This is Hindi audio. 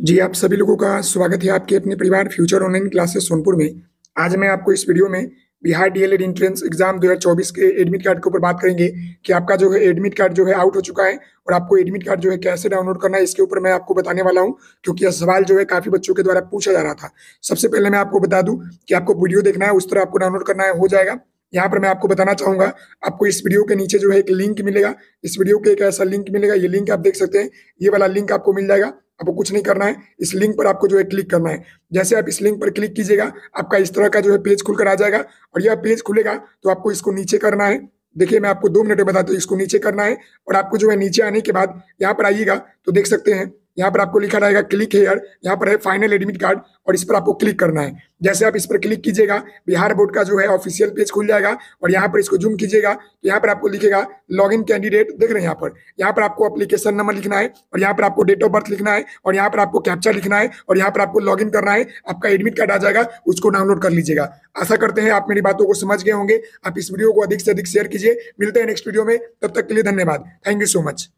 जी आप सभी लोगों का स्वागत है आपके अपने परिवार फ्यूचर ऑनलाइन क्लासेस सोनपुर में आज मैं आपको इस वीडियो में बिहार डीएलएड एंट्रेंस एग्जाम 2024 के एडमिट कार्ड के ऊपर बात करेंगे कि आपका जो है एडमिट कार्ड जो है आउट हो चुका है और आपको एडमिट कार्ड जो है कैसे डाउनलोड करना है इसके ऊपर मैं आपको बताने वाला हूं क्योंकि यह सवाल जो है काफी बच्चों के द्वारा पूछा जा रहा था सबसे पहले मैं आपको बता दूं कि आपको वीडियो देखना है उस तरह आपको डाउनलोड करना है हो जाएगा यहाँ पर मैं आपको बताना चाहूंगा आपको इस वीडियो के नीचे जो है एक लिंक मिलेगा इस वीडियो के एक ऐसा लिंक मिलेगा ये लिंक आप देख सकते हैं ये वाला लिंक आपको मिल जाएगा आपको कुछ नहीं करना है इस लिंक पर आपको जो है क्लिक करना है जैसे आप इस लिंक पर क्लिक कीजिएगा आपका इस तरह का जो है पेज खुलकर आ जाएगा और यह पेज खुलेगा तो आपको इसको नीचे करना है देखिए मैं आपको दो मिनट में बताता हूँ इसको नीचे करना है और आपको जो है नीचे आने के बाद यहाँ पर आइएगा तो देख सकते हैं यहाँ पर आपको लिखा रहेगा क्लिक हेयर यहाँ पर है फाइनल एडमिट कार्ड और इस पर आपको क्लिक करना है जैसे आप इस पर क्लिक कीजिएगा बिहार बोर्ड का जो है ऑफिशियल पेज खुल जाएगा और यहाँ पर इसको जूम कीजिएगा तो यहाँ पर आपको लिखेगा लॉग इन कैंडिडेट देख रहे हैं यहाँ पर यहाँ पर आपको अप्लीकेशन नंबर लिखना है और यहाँ पर आपको डेट ऑफ बर्थ लिखना है और यहाँ पर आपको कैप्चर लिखना है और यहाँ पर आपको लॉग इन करना है आपका एडमिट कार्ड आ जाएगा उसको डाउनलोड कर लीजिएगा आशा करते हैं आप मेरी बातों को समझ गए होंगे आप इस वीडियो को अधिक से अधिक शेयर कीजिए मिलते हैं नेक्स्ट वीडियो में तब तक के लिए धन्यवाद थैंक यू सो मच